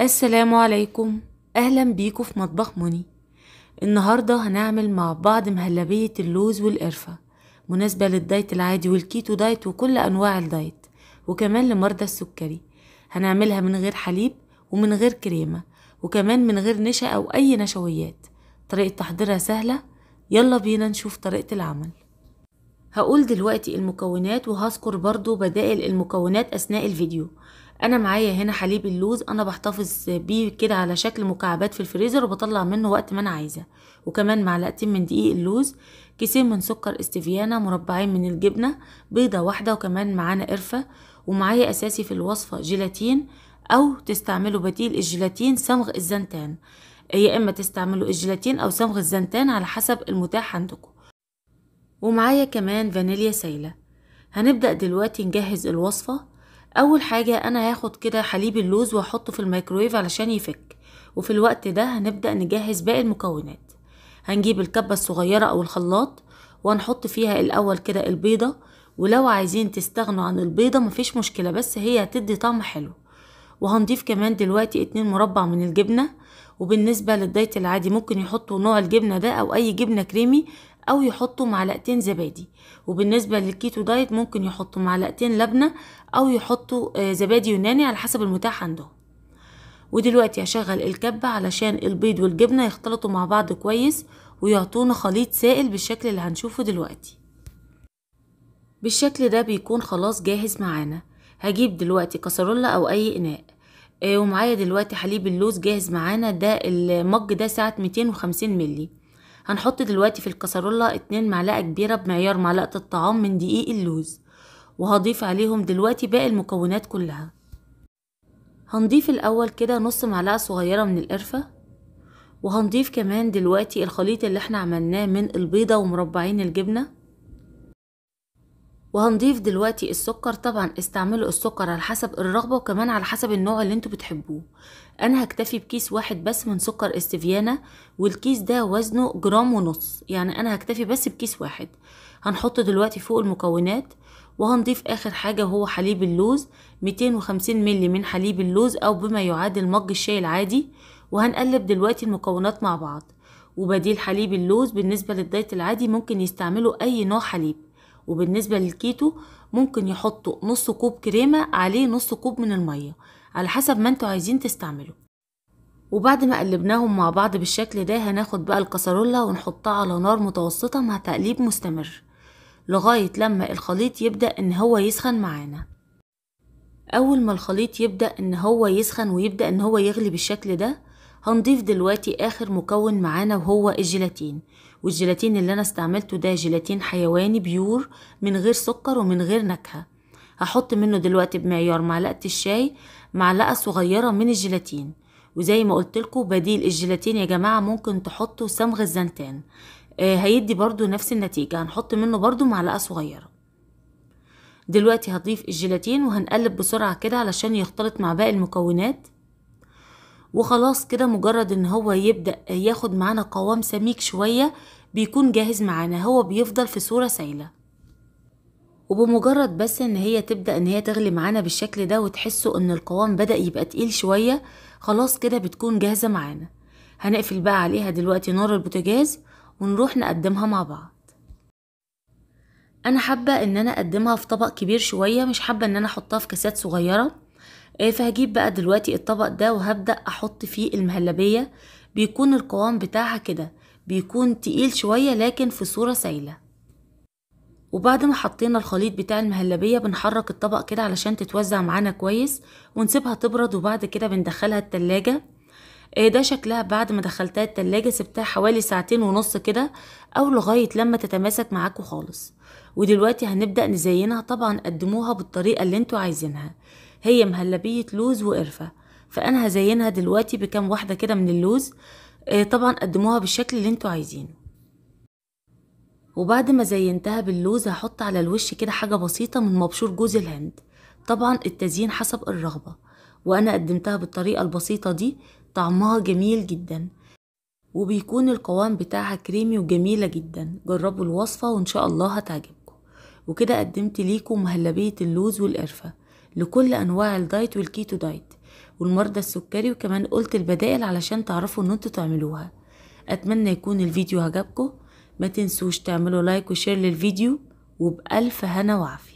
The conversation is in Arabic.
السلام عليكم أهلا بيكم في مطبخ مني النهاردة هنعمل مع بعض مهلبية اللوز والقرفة مناسبة للدايت العادي والكيتو دايت وكل أنواع الدايت وكمان لمرضى السكري هنعملها من غير حليب ومن غير كريمة وكمان من غير نشا أو أي نشويات طريقة تحضيرها سهلة يلا بينا نشوف طريقة العمل هقول دلوقتي المكونات وهذكر برضو بدائل المكونات أثناء الفيديو انا معايا هنا حليب اللوز انا بحتفظ بيه كده على شكل مكعبات في الفريزر وبطلع منه وقت ما انا عايزه وكمان معلقتين من دقيق اللوز كيسين من سكر استفيانا مربعين من الجبنه بيضه واحده وكمان معانا قرفه ومعايا اساسي في الوصفه جيلاتين او تستعملوا بديل الجيلاتين صمغ الزنتان يا اما تستعملوا الجيلاتين او صمغ الزنتان على حسب المتاح عندكم ومعايا كمان فانيليا سايله هنبدا دلوقتي نجهز الوصفه اول حاجة انا هاخد كده حليب اللوز واحطه في الميكرويف علشان يفك وفي الوقت ده هنبدأ نجهز باقي المكونات هنجيب الكبة الصغيرة او الخلاط وهنحط فيها الاول كده البيضة ولو عايزين تستغنوا عن البيضة مفيش مشكلة بس هي هتدي طعم حلو وهنضيف كمان دلوقتي اتنين مربع من الجبنة وبالنسبة للدايت العادي ممكن يحطوا نوع الجبنة ده أو أي جبنة كريمي او يحطوا معلقتين زبادي وبالنسبه للكيتو دايت ممكن يحطوا معلقتين لبنه او يحطوا آه، زبادي يوناني على حسب المتاح عندهم ودلوقتي هشغل الكبة علشان البيض والجبنة يختلطوا مع بعض كويس ويعطونا خليط سائل بالشكل اللي هنشوفه دلوقتي بالشكل ده بيكون خلاص جاهز معانا هجيب دلوقتي كسرولة او اي اناء آه، ومعايا دلوقتي حليب اللوز جاهز معانا ده المج ده سعة 250 ملي هنحط دلوقتي في الكسرولة اتنين معلقة كبيرة بمعيار معلقة الطعام من دقيق اللوز وهضيف عليهم دلوقتي باقي المكونات كلها هنضيف الأول كده نص معلقة صغيرة من القرفة وهنضيف كمان دلوقتي الخليط اللي احنا عملناه من البيضة ومربعين الجبنة وهنضيف دلوقتي السكر طبعا استعملوا السكر على حسب الرغبة وكمان على حسب النوع اللي انتوا بتحبوه انا هكتفي بكيس واحد بس من سكر استفيانا والكيس ده وزنه جرام ونص يعني انا هكتفي بس بكيس واحد هنحط دلوقتي فوق المكونات وهنضيف اخر حاجة هو حليب اللوز 250 ملي من حليب اللوز او بما يعادل مج الشاي العادي وهنقلب دلوقتي المكونات مع بعض وبديل حليب اللوز بالنسبة للدايت العادي ممكن يستعملوا اي نوع حليب وبالنسبة للكيتو ممكن يحطوا نص كوب كريمة عليه نص كوب من المية على حسب ما انتوا عايزين تستعملوا وبعد ما قلبناهم مع بعض بالشكل ده هناخد بقى الكسرولة ونحطها على نار متوسطة مع تقليب مستمر لغاية لما الخليط يبدأ ان هو يسخن معانا اول ما الخليط يبدأ ان هو يسخن ويبدأ ان هو يغلي بالشكل ده هنضيف دلوقتي آخر مكون معانا وهو الجيلاتين والجيلاتين اللي أنا استعملته ده جيلاتين حيواني بيور من غير سكر ومن غير نكهة هحط منه دلوقتي بمعيار معلقة الشاي معلقة صغيرة من الجيلاتين وزي ما قلتلكوا بديل الجيلاتين يا جماعة ممكن تحطوا صمغ الزنتان آه هيدي برضو نفس النتيجة هنحط منه برضو معلقة صغيرة دلوقتي هضيف الجيلاتين وهنقلب بسرعة كده علشان يختلط مع باقي المكونات وخلاص كده مجرد ان هو يبدأ ياخد معانا قوام سميك شوية بيكون جاهز معانا هو بيفضل في صورة سايلة وبمجرد بس ان هي تبدأ ان هي تغلي معانا بالشكل ده وتحسوا ان القوام بدأ يبقى تقيل شوية خلاص كده بتكون جاهزة معانا هنقفل بقى عليها دلوقتي نار البوتاجاز ونروح نقدمها مع بعض انا حابة ان انا اقدمها في طبق كبير شوية مش حابة ان انا احطها في كاسات صغيرة آه، فهجيب بقى دلوقتي الطبق ده وهبدأ أحط فيه المهلبية بيكون القوام بتاعها كده بيكون تقيل شوية لكن في صورة سايلة وبعد ما حطينا الخليط بتاع المهلبية بنحرك الطبق كده علشان تتوزع معانا كويس ونسيبها تبرد وبعد كده بندخلها التلاجة آه، ده شكلها بعد ما دخلتها التلاجة سبتها حوالي ساعتين ونص كده أو لغاية لما تتماسك معاكوا خالص ودلوقتي هنبدأ نزينها طبعا قدموها بالطريقة اللي انتوا عايزينها هي مهلبية لوز وقرفة فأنا هزينها دلوقتي بكام واحدة كده من اللوز آه، طبعا قدموها بالشكل اللي انتوا عايزينه وبعد ما زينتها باللوز هحط على الوش كده حاجة بسيطة من مبشور جوز الهند طبعا التزيين حسب الرغبة وأنا قدمتها بالطريقة البسيطة دي طعمها جميل جدا وبيكون القوام بتاعها كريمي وجميلة جدا جربوا الوصفة وإن شاء الله هتعجبكم وكده قدمت ليكم مهلبية اللوز والقرفة لكل انواع الدايت والكيتو دايت والمرضى السكري وكمان قلت البدائل علشان تعرفوا ان انتوا تعملوها اتمنى يكون الفيديو عجبكم ما تنسوش تعملوا لايك وشير للفيديو وبألف هنا وعافية